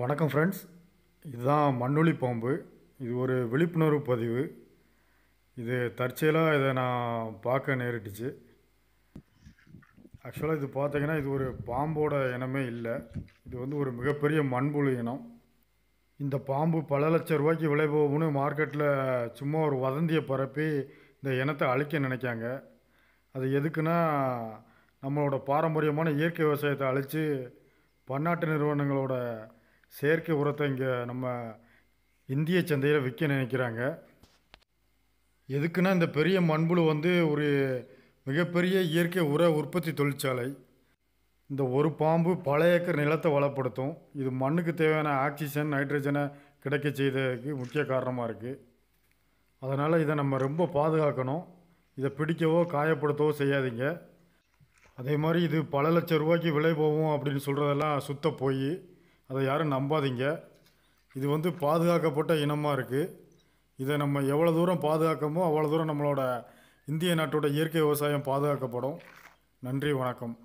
வணக்கம் ஃப்ரெண்ட்ஸ் இதுதான் மண்ணொலி பாம்பு இது ஒரு விழிப்புணர்வு பதிவு இது தற்செயலாக இதை நான் பார்க்க நேரிட்டுச்சு ஆக்சுவலாக இது பார்த்தீங்கன்னா இது ஒரு பாம்போட இனமே இல்லை இது வந்து ஒரு மிகப்பெரிய மண்புழு இனம் இந்த பாம்பு பல லட்சம் ரூபாய்க்கு விலை போகும்னு மார்க்கெட்டில் சும்மா ஒரு வதந்தியை பரப்பி இந்த இனத்தை அழிக்க நினைக்காங்க அது எதுக்குன்னா நம்மளோட பாரம்பரியமான இயற்கை விவசாயத்தை அழித்து பன்னாட்டு நிறுவனங்களோட செயற்கை உரத்தை இங்கே நம்ம இந்திய சந்தையில் விற்க நினைக்கிறாங்க எதுக்குன்னா இந்த பெரிய மண்புழு வந்து ஒரு மிகப்பெரிய இயற்கை உர உற்பத்தி தொழிற்சாலை இந்த ஒரு பாம்பு பல ஏக்கர் நிலத்தை வளப்படுத்தும் இது மண்ணுக்கு தேவையான ஆக்சிஜன் நைட்ரஜனை கிடைக்க செய்ததுக்கு முக்கிய காரணமாக இருக்குது அதனால் இதை நம்ம ரொம்ப பாதுகாக்கணும் இதை பிடிக்கவோ காயப்படுத்தவோ செய்யாதீங்க அதே மாதிரி இது பல லட்சம் ரூபாய்க்கு விலை போகும் அப்படின்னு சொல்கிறதெல்லாம் சுத்த போய் அதை யாரும் நம்பாதீங்க இது வந்து பாதுகாக்கப்பட்ட இனமாக இருக்குது இதை நம்ம எவ்வளோ தூரம் பாதுகாக்கமோ அவ்வளோ தூரம் நம்மளோட இந்திய நாட்டோட இயற்கை விவசாயம் பாதுகாக்கப்படும் நன்றி வணக்கம்